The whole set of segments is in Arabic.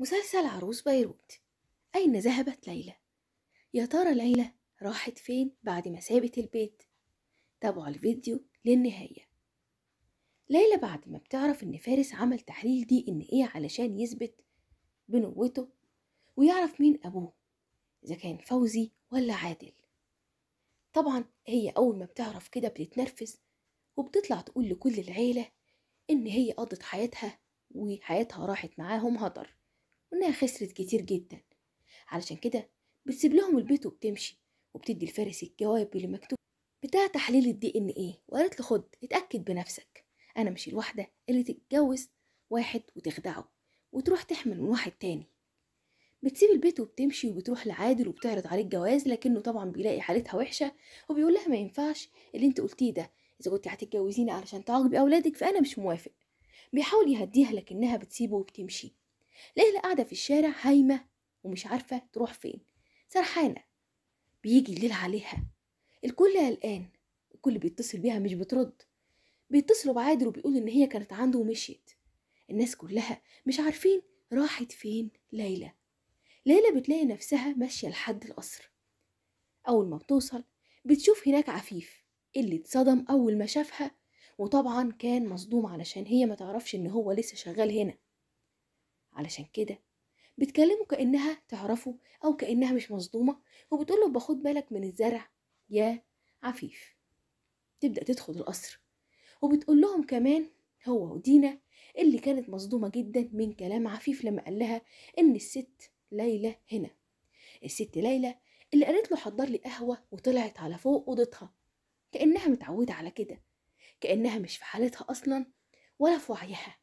مسلسل عروس بيروت أين ذهبت ليلى؟ يا ترى ليلى راحت فين بعد ما سابت البيت؟ تابعوا الفيديو للنهاية ليلى بعد ما بتعرف إن فارس عمل تحليل دي إن إيه علشان يثبت بنوته ويعرف مين أبوه إذا كان فوزي ولا عادل طبعا هي أول ما بتعرف كده بتتنرفز وبتطلع تقول لكل العيلة إن هي قضت حياتها وحياتها راحت معاهم هدر وإنها خسرت كتير جدا علشان كده بتسيب لهم البيت وبتمشي وبتدي الفارس الجواب اللي مكتوب بتاع تحليل الدي ان ايه وقالت له خد اتأكد بنفسك أنا مش الواحدة اللي تتجوز واحد وتخدعه وتروح تحمل من واحد تاني بتسيب البيت وبتمشي وبتروح لعادل وبتعرض عليه الجواز لكنه طبعا بيلاقي حالتها وحشه وبيقول لها ما ينفعش اللي انت قلتيه ده اذا كنت هتتجوزيني علشان تعاقبي اولادك فانا مش موافق بيحاول يهديها لكنها بتسيبه وبتمشي ليلى قاعدة في الشارع هايمة ومش عارفة تروح فين سرحانة بيجي الليل عليها الكل قلقان الكل بيتصل بيها مش بترد بيتصلوا بعادل وبيقول ان هي كانت عنده ومشيت الناس كلها مش عارفين راحت فين ليلى ليلى بتلاقي نفسها ماشية لحد القصر أول ما بتوصل بتشوف هناك عفيف اللي اتصدم أول ما شافها وطبعا كان مصدوم علشان هي ما تعرفش ان هو لسه شغال هنا علشان كده بتكلمه كأنها تعرفه أو كأنها مش مصدومة وبتقوله باخد بالك من الزرع يا عفيف تبدأ تدخل القصر وبتقول لهم كمان هو ودينا اللي كانت مصدومة جدا من كلام عفيف لما قال لها إن الست ليلى هنا الست ليلى اللي قالت له حضر لي قهوة وطلعت على فوق أوضتها كأنها متعودة على كده كأنها مش في حالتها أصلا ولا في وعيها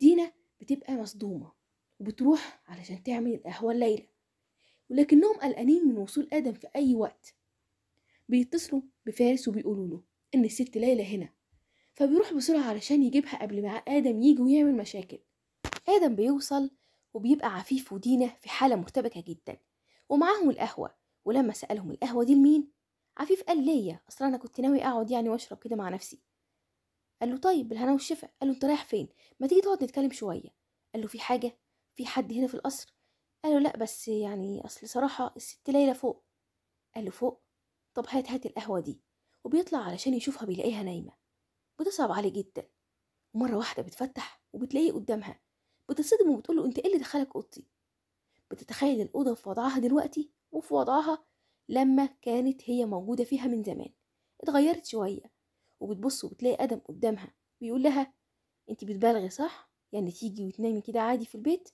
دينا بتبقى مصدومة وبتروح علشان تعمل القهوة الليلة ولكنهم قلقانين من وصول آدم في أي وقت بيتصلوا بفارس وبيقولوا له إن الست ليلى هنا فبيروح بسرعة علشان يجيبها قبل ما آدم يجي ويعمل مشاكل آدم بيوصل وبيبقى عفيف ودينا في حالة مرتبكة جدا ومعاهم القهوة ولما سألهم القهوة دي لمين عفيف قال ليا أصلا أنا كنت ناوي أقعد يعني وأشرب كده مع نفسي قال له طيب بالهنا والشفا قال له انت رايح فين ما تيجي تقعد نتكلم شويه قال له في حاجه في حد هنا في القصر قال له لا بس يعني اصل صراحه الست ليلى فوق قال له فوق طب هات هات القهوه دي وبيطلع علشان يشوفها بيلاقيها نايمه بتصعب عليه جدا ومره واحده بتفتح وبتلاقيه قدامها بتصدم وبتقول له انت ايه اللي دخلك اوضتي بتتخيل الاوضه في وضعها دلوقتي وفي وضعها لما كانت هي موجوده فيها من زمان اتغيرت شويه وبتبص وبتلاقي ادم قدامها بيقول لها انت بتبالغي صح يعني تيجي وتنامي كده عادي في البيت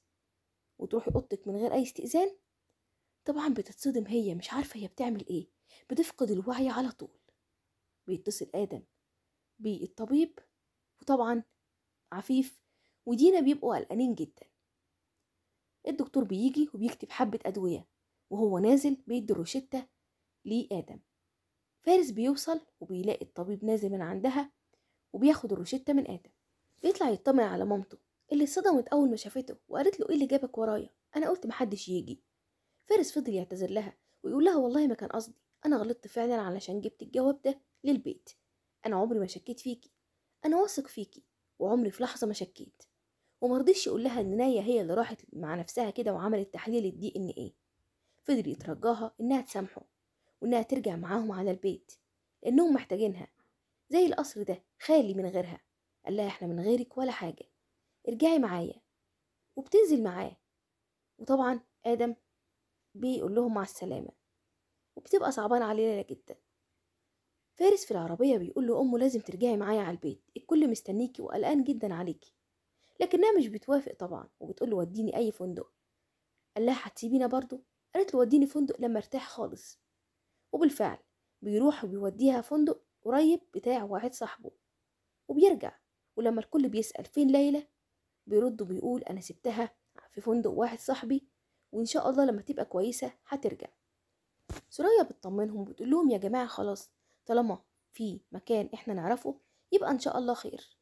وتروحي اوضتك من غير اي استئذان طبعا بتتصدم هي مش عارفه هي بتعمل ايه بتفقد الوعي على طول بيتصل ادم بالطبيب وطبعا عفيف ودينا بيبقوا قلقانين جدا الدكتور بيجي وبيكتب حبة أدوية وهو نازل بيدي الروشتة لآدم فارس بيوصل وبيلاقي الطبيب نازل من عندها وبياخد الروشتة من آدم بيطلع يطمن على مامته اللي اتصدمت أول ما شافته وقالت له إيه اللي جابك ورايا أنا قلت محدش يجي فارس فضل يعتذر لها ويقول لها والله ما كان قصدي أنا غلطت فعلا علشان جبت الجواب ده للبيت أنا عمري ما شكيت فيكي أنا واثق فيكي وعمري في لحظة ما شكيت ومرضيش يقول لها إن نايا هي اللي راحت مع نفسها كده وعملت تحليل الدي إن إيه فضل يترجاها إنها تسامحه وإنها ترجع معاهم على البيت لأنهم محتاجينها زي القصر ده خالي من غيرها قال لها إحنا من غيرك ولا حاجة ارجعي معايا وبتنزل معاه وطبعا آدم بيقول لهم مع السلامة وبتبقى صعبان عليه ليلى جدا فارس في العربية بيقول أمه لازم ترجعي معايا على البيت الكل مستنيكي وقلقان جدا عليكي لكنها مش بتوافق طبعا وبتقول له وديني أي فندق قال لها هتسيبينا برضه قالت له وديني فندق لما ارتاح خالص وبالفعل بيروح وبيوديها فندق قريب بتاع واحد صاحبه وبيرجع ولما الكل بيسأل فين ليلى بيرد وبيقول أنا سبتها في فندق واحد صاحبي وإن شاء الله لما تبقى كويسة هترجع سوريا بتطمنهم وبتقول لهم يا جماعة خلاص طالما في مكان إحنا نعرفه يبقى إن شاء الله خير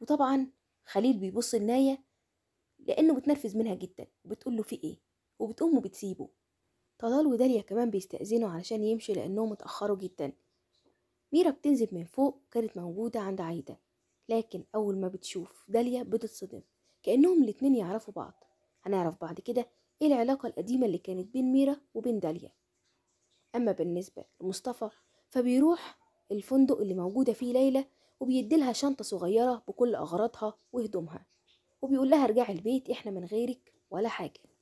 وطبعا خليل بيبص لنايا لأنه بتنرفز منها جدا وبتقول له في إيه وبتقوم وبتسيبه طلال وداليا كمان بيستأذنوا علشان يمشوا لأنهم اتأخروا جدا ميرا بتنزل من فوق كانت موجودة عند عايدة لكن أول ما بتشوف داليا بتتصدم كأنهم الاتنين يعرفوا بعض هنعرف بعد كده ايه العلاقة القديمة اللي كانت بين ميرا وبين داليا أما بالنسبة لمصطفى فبيروح الفندق اللي موجودة فيه ليلى وبيديلها شنطة صغيرة بكل أغراضها وهدومها وبيقول لها ارجعي البيت احنا من غيرك ولا حاجة